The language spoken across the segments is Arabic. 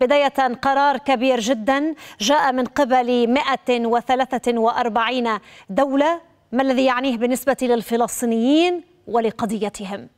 بداية قرار كبير جدا جاء من قبل 143 دولة ما الذي يعنيه بالنسبة للفلسطينيين ولقضيتهم؟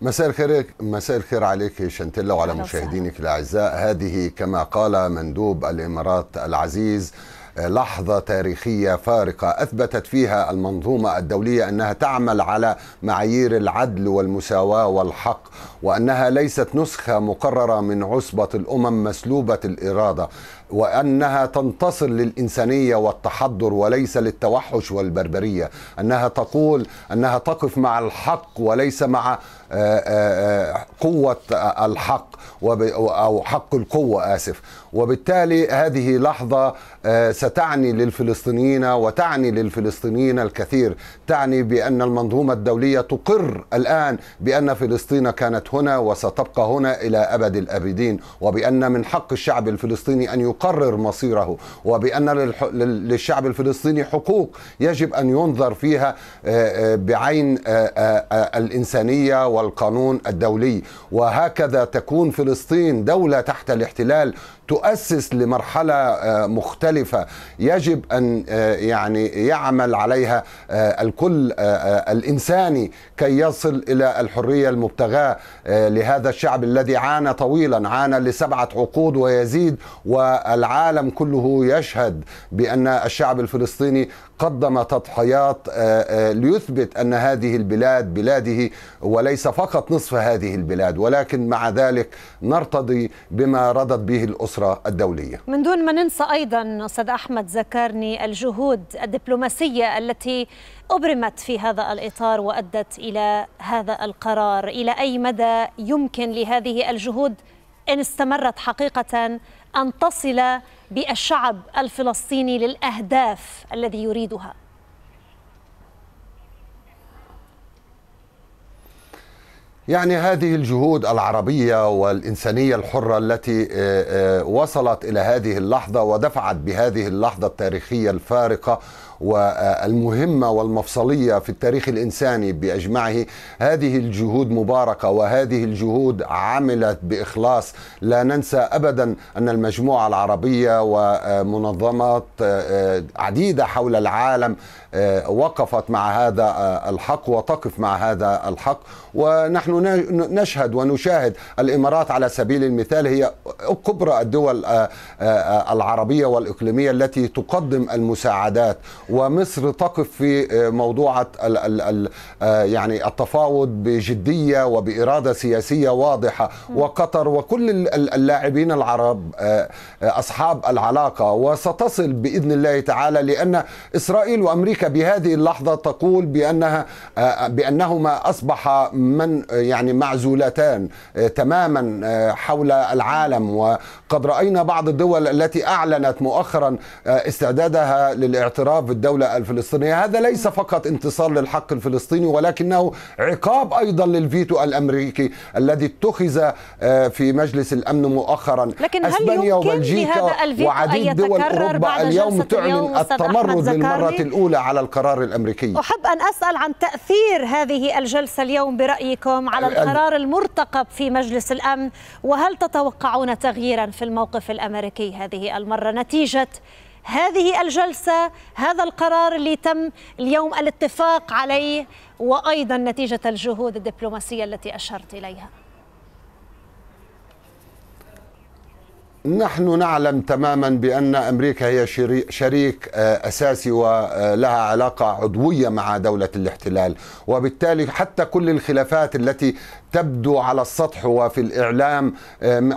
مساء الخير مساء الخير عليك شنتلا وعلى مشاهدينك الاعزاء هذه كما قال مندوب الامارات العزيز لحظة تاريخية فارقة أثبتت فيها المنظومة الدولية أنها تعمل على معايير العدل والمساواة والحق وأنها ليست نسخة مقررة من عصبة الأمم مسلوبة الإرادة وأنها تنتصر للإنسانية والتحضر وليس للتوحش والبربرية أنها تقول أنها تقف مع الحق وليس مع قوة الحق أو حق القوة آسف وبالتالي هذه لحظة آه، ستعني للفلسطينيين وتعني للفلسطينيين الكثير تعني بأن المنظومة الدولية تقر الآن بأن فلسطين كانت هنا وستبقى هنا إلى أبد الأبدين وبأن من حق الشعب الفلسطيني أن يقرر مصيره وبأن للشعب الفلسطيني حقوق يجب أن ينظر فيها آه، آه، بعين الإنسانية والقانون الدولي وهكذا تكون فلسطين دولة تحت الاحتلال تؤسس لمرحلة آه، مختلفة يجب أن آه، يعني يعمل عليها آه، الكل الإنساني كي يصل إلى الحرية المبتغاة لهذا الشعب الذي عانى طويلا عانى لسبعة عقود ويزيد والعالم كله يشهد بأن الشعب الفلسطيني قدم تضحيات ليثبت أن هذه البلاد بلاده وليس فقط نصف هذه البلاد ولكن مع ذلك نرتضي بما رضت به الأسرة الدولية من دون ما ننسى أيضا أستاذ أحمد زكرني الجهود الدبلوماسية التي أبرمت في هذا الإطار وأدت إلى هذا القرار إلى أي مدى يمكن لهذه الجهود إن استمرت حقيقة أن تصل بالشعب الفلسطيني للأهداف الذي يريدها يعني هذه الجهود العربيه والانسانيه الحره التي آه، آه، وصلت الى هذه اللحظه ودفعت بهذه اللحظه التاريخيه الفارقه والمهمه والمفصليه في التاريخ الانساني باجمعه هذه الجهود مباركه وهذه الجهود عملت باخلاص لا ننسى ابدا ان المجموعه العربيه ومنظمات آه، آه، عديده حول العالم آه، وقفت مع هذا الحق وتقف مع هذا الحق ونحن نشهد ونشاهد الامارات على سبيل المثال هي كبرى الدول العربيه والاقليميه التي تقدم المساعدات ومصر تقف في آه، موضوعة ال ال آه، يعني التفاوض بجدية وبإرادة سياسية واضحة وقطر وكل اللاعبين العرب آه، أصحاب العلاقة وستصل بإذن الله تعالى لأن إسرائيل وأمريكا بهذه اللحظة تقول بأنها بأنهما أصبح من يعني معزولتان تماما حول العالم وقد رأينا بعض الدول التي أعلنت مؤخرا استعدادها للاعتراف الدولة الفلسطينية هذا ليس فقط انتصار للحق الفلسطيني ولكنه عقاب أيضا للفيتو الأمريكي الذي اتخذ آه، في مجلس الأمن مؤخرا لكن أسبانيا وبلجيكا وعديد دول أوروبا اليوم تعلن التمرد للمرة الأولى على القرار الأمريكي أحب أن أسأل عن تأثير هذه الجلسة اليوم برأيكم على القرار المرتقب في مجلس الأمن وهل تتوقعون تغييرا في الموقف الأمريكي هذه المرة نتيجة هذه الجلسة هذا القرار اللي تم اليوم الاتفاق عليه وأيضا نتيجة الجهود الدبلوماسية التي أشرت إليها نحن نعلم تماما بأن أمريكا هي شريك آه، أساسي ولها آه، علاقة عضوية مع دولة الاحتلال وبالتالي حتى كل الخلافات التي تبدو على السطح وفي الإعلام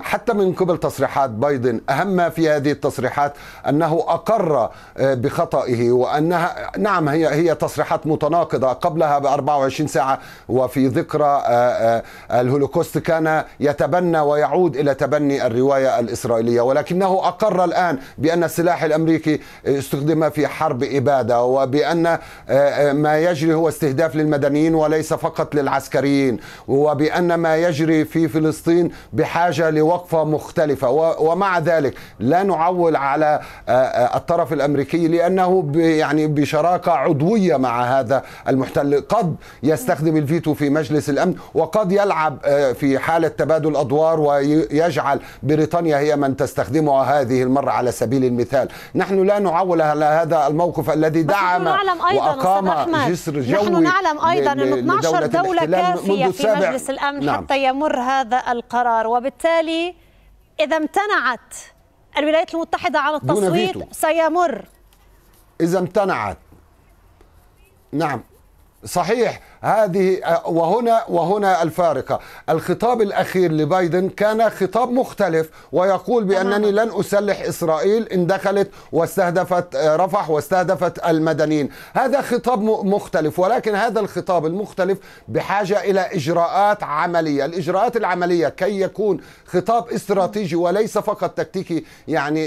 حتى من قبل تصريحات بايدن أهم ما في هذه التصريحات أنه أقر آه، بخطئه وأنها نعم هي هي تصريحات متناقضة قبلها ب 24 ساعة وفي ذكرى آه، آه، الهولوكوست كان يتبنى ويعود إلى تبني الرواية الإسرائيلية ولكنه أقر الآن بأن السلاح الأمريكي استخدم في حرب إبادة وبأن ما يجري هو استهداف للمدنيين وليس فقط للعسكريين وب بأن ما يجري في فلسطين بحاجة لوقفة مختلفة ومع ذلك لا نعول على آه، آه، الطرف الأمريكي لأنه يعني بشراكة عضوية مع هذا المحتل قد يستخدم الفيتو في مجلس الأمن وقد يلعب آه، في حالة تبادل أدوار ويجعل بريطانيا هي من تستخدمها هذه المرة على سبيل المثال نحن لا نعول على هذا الموقف الذي دعم وأقام جسر جوي نحن نعلم أيضا أن 12 دولة كافية في مجلس الأمن نعم. حتى يمر هذا القرار وبالتالي إذا امتنعت الولايات المتحدة عن التصويت سيمر إذا امتنعت نعم صحيح هذه وهنا وهنا الفارقة الخطاب الأخير لبايدن كان خطاب مختلف ويقول بأنني لن أسلح إسرائيل إن دخلت واستهدفت رفح واستهدفت المدنيين هذا خطاب مختلف ولكن هذا الخطاب المختلف بحاجة إلى إجراءات عملية الإجراءات العملية كي يكون خطاب استراتيجي وليس فقط تكتيكي يعني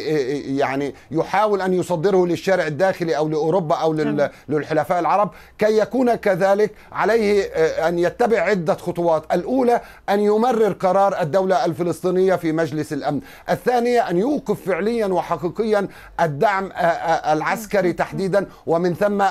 يعني يحاول أن يصدره للشارع الداخلي أو لأوروبا أو للحلفاء العرب كي يكون كذلك عليه آه، أن يتبع عدة خطوات الأولى أن يمرر قرار الدولة الفلسطينية في مجلس الأمن الثانية أن يوقف فعليا وحقيقيا الدعم آه، آه، العسكري تحديدا ومن ثم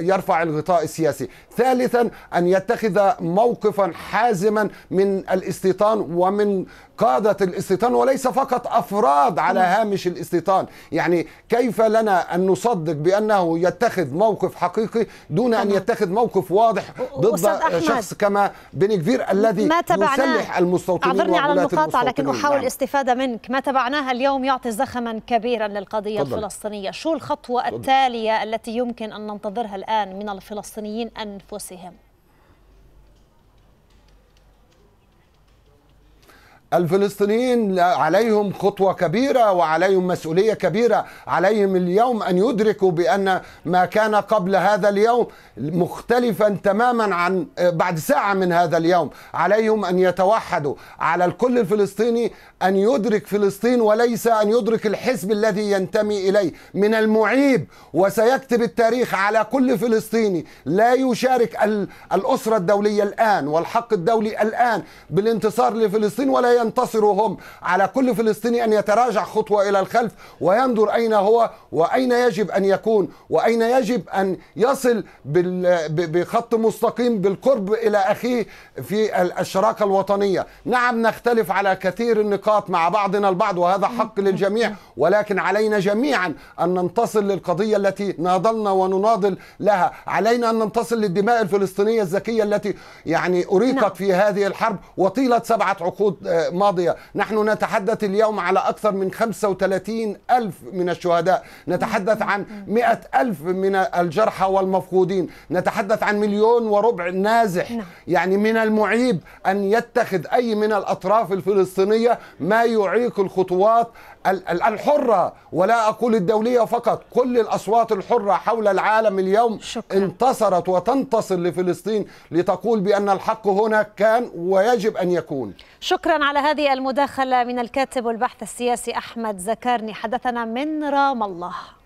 يرفع الغطاء السياسي ثالثا أن يتخذ موقفا حازما من الاستيطان ومن قادة الاستيطان وليس فقط أفراد على نعم. هامش الاستيطان يعني كيف لنا أن نصدق بأنه يتخذ موقف حقيقي دون أن يتخذ موقف واضح ضد شخص كما بن كفير الذي ما يسلح المستوطنين عذرني على المقاطعة لكن أحاول نعم. الاستفادة منك ما تبعناها اليوم يعطي زخما كبيرا للقضية فضل. الفلسطينية شو الخطوة التالية التي يمكن أن ننتظرها الآن من الفلسطينيين أنفسهم الفلسطينيين عليهم خطوة كبيرة وعليهم مسؤولية كبيرة عليهم اليوم أن يدركوا بأن ما كان قبل هذا اليوم مختلفا تماما عن بعد ساعة من هذا اليوم عليهم أن يتوحدوا على الكل الفلسطيني أن يدرك فلسطين وليس أن يدرك الحزب الذي ينتمي إليه من المعيب وسيكتب التاريخ على كل فلسطيني لا يشارك الأسرة الدولية الآن والحق الدولي الآن بالانتصار لفلسطين ولا ينتصرهم على كل فلسطيني أن يتراجع خطوة إلى الخلف وينظر أين هو وأين يجب أن يكون وأين يجب أن يصل بخط مستقيم بالقرب إلى أخيه في الشراكة الوطنية نعم نختلف على كثير النقاط مع بعضنا البعض وهذا حق للجميع ولكن علينا جميعا أن ننتصر للقضية التي ناضلنا ونناضل لها علينا أن ننتصر للدماء الفلسطينية الذكية التي يعني أريقت نعم. في هذه الحرب وطيلة سبعة عقود آه، الماضية نحن نتحدث اليوم على أكثر من 35 ألف من الشهداء نتحدث عن 100 ألف من الجرحى والمفقودين نتحدث عن مليون وربع نازح نعم. يعني من المعيب أن يتخذ أي من الأطراف الفلسطينية ما يعيق الخطوات الحرة ولا أقول الدولية فقط كل الأصوات الحرة حول العالم اليوم شكرا. انتصرت وتنتصر لفلسطين لتقول بأن الحق هنا كان ويجب أن يكون شكرا على هذه المداخلة من الكاتب والبحث السياسي أحمد زكارني حدثنا من رام الله